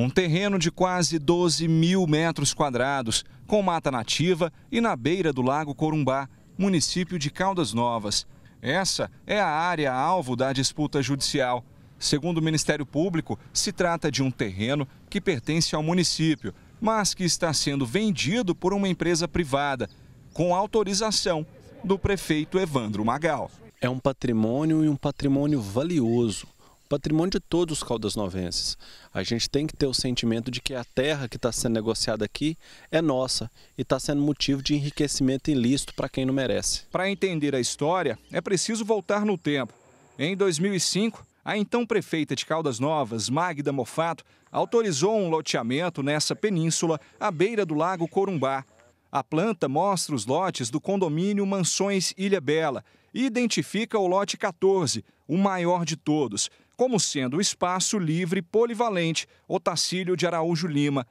Um terreno de quase 12 mil metros quadrados, com mata nativa e na beira do Lago Corumbá, município de Caldas Novas. Essa é a área alvo da disputa judicial. Segundo o Ministério Público, se trata de um terreno que pertence ao município, mas que está sendo vendido por uma empresa privada, com autorização do prefeito Evandro Magal. É um patrimônio e um patrimônio valioso patrimônio de todos os novenses. A gente tem que ter o sentimento de que a terra que está sendo negociada aqui é nossa e está sendo motivo de enriquecimento ilícito para quem não merece. Para entender a história, é preciso voltar no tempo. Em 2005, a então prefeita de Caldas Novas, Magda Mofato, autorizou um loteamento nessa península à beira do Lago Corumbá. A planta mostra os lotes do condomínio Mansões Ilha Bela e identifica o lote 14, o maior de todos, como sendo o espaço livre polivalente Otacílio de Araújo Lima.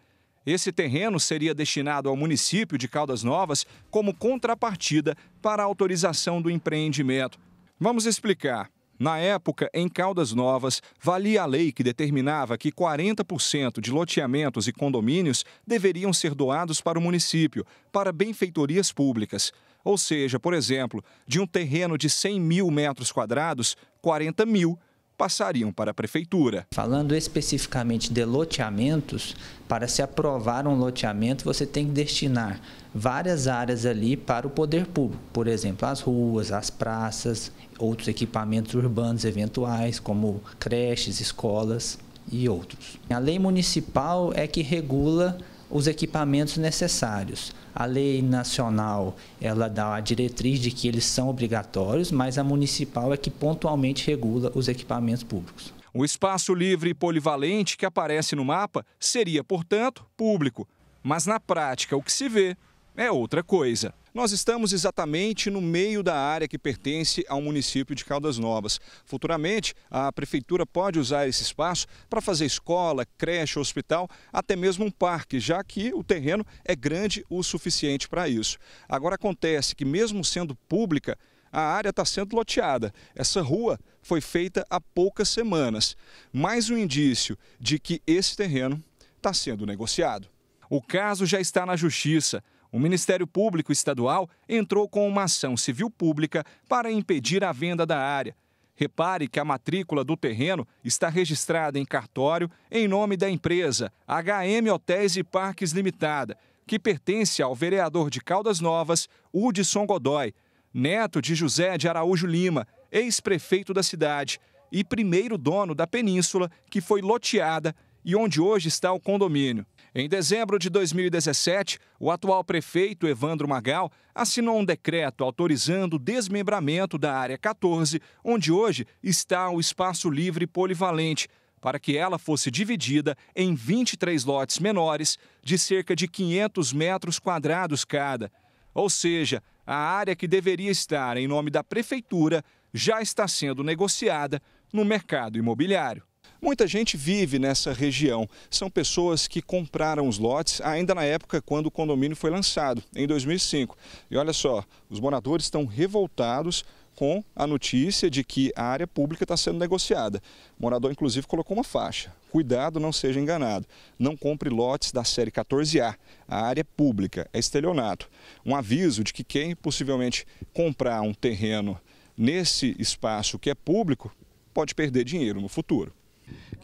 Esse terreno seria destinado ao município de Caldas Novas como contrapartida para a autorização do empreendimento. Vamos explicar. Na época, em Caldas Novas, valia a lei que determinava que 40% de loteamentos e condomínios deveriam ser doados para o município, para benfeitorias públicas. Ou seja, por exemplo, de um terreno de 100 mil metros quadrados, 40 mil passariam para a Prefeitura. Falando especificamente de loteamentos, para se aprovar um loteamento, você tem que destinar várias áreas ali para o poder público, por exemplo, as ruas, as praças, outros equipamentos urbanos eventuais, como creches, escolas e outros. A lei municipal é que regula os equipamentos necessários. A lei nacional, ela dá a diretriz de que eles são obrigatórios, mas a municipal é que pontualmente regula os equipamentos públicos. O espaço livre e polivalente que aparece no mapa seria, portanto, público. Mas na prática, o que se vê é outra coisa. Nós estamos exatamente no meio da área que pertence ao município de Caldas Novas. Futuramente, a prefeitura pode usar esse espaço para fazer escola, creche, hospital, até mesmo um parque, já que o terreno é grande o suficiente para isso. Agora acontece que mesmo sendo pública, a área está sendo loteada. Essa rua foi feita há poucas semanas. Mais um indício de que esse terreno está sendo negociado. O caso já está na justiça. O Ministério Público Estadual entrou com uma ação civil pública para impedir a venda da área. Repare que a matrícula do terreno está registrada em cartório em nome da empresa HM Hotéis e Parques Limitada, que pertence ao vereador de Caldas Novas, Hudson Godoy, neto de José de Araújo Lima, ex-prefeito da cidade e primeiro dono da península que foi loteada e onde hoje está o condomínio. Em dezembro de 2017, o atual prefeito Evandro Magal assinou um decreto autorizando o desmembramento da área 14, onde hoje está o espaço livre polivalente, para que ela fosse dividida em 23 lotes menores de cerca de 500 metros quadrados cada. Ou seja, a área que deveria estar em nome da prefeitura já está sendo negociada no mercado imobiliário. Muita gente vive nessa região. São pessoas que compraram os lotes ainda na época quando o condomínio foi lançado, em 2005. E olha só, os moradores estão revoltados com a notícia de que a área pública está sendo negociada. O morador, inclusive, colocou uma faixa. Cuidado, não seja enganado. Não compre lotes da série 14A. A área pública é estelionato. Um aviso de que quem possivelmente comprar um terreno nesse espaço que é público pode perder dinheiro no futuro.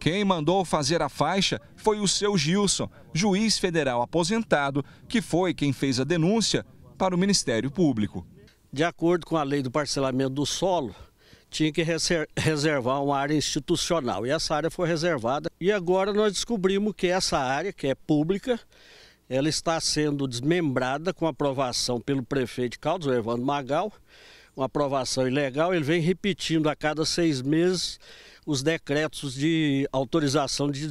Quem mandou fazer a faixa foi o seu Gilson, juiz federal aposentado, que foi quem fez a denúncia para o Ministério Público. De acordo com a lei do parcelamento do solo, tinha que reservar uma área institucional e essa área foi reservada. E agora nós descobrimos que essa área, que é pública, ela está sendo desmembrada com aprovação pelo prefeito de Caldas, o Evandro Magal, uma aprovação ilegal, ele vem repetindo a cada seis meses os decretos de autorização de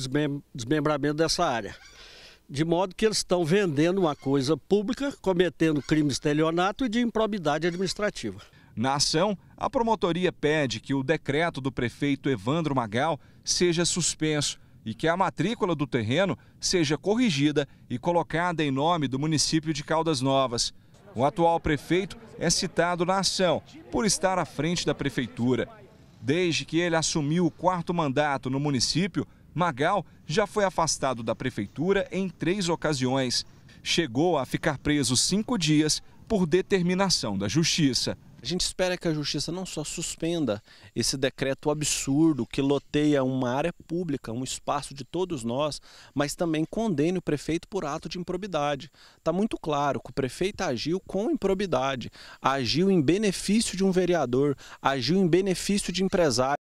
desmembramento dessa área. De modo que eles estão vendendo uma coisa pública, cometendo crime de estelionato e de improbidade administrativa. Na ação, a promotoria pede que o decreto do prefeito Evandro Magal seja suspenso e que a matrícula do terreno seja corrigida e colocada em nome do município de Caldas Novas. O atual prefeito é citado na ação por estar à frente da prefeitura. Desde que ele assumiu o quarto mandato no município, Magal já foi afastado da prefeitura em três ocasiões. Chegou a ficar preso cinco dias por determinação da justiça. A gente espera que a justiça não só suspenda esse decreto absurdo que loteia uma área pública, um espaço de todos nós, mas também condene o prefeito por ato de improbidade. Está muito claro que o prefeito agiu com improbidade, agiu em benefício de um vereador, agiu em benefício de empresário.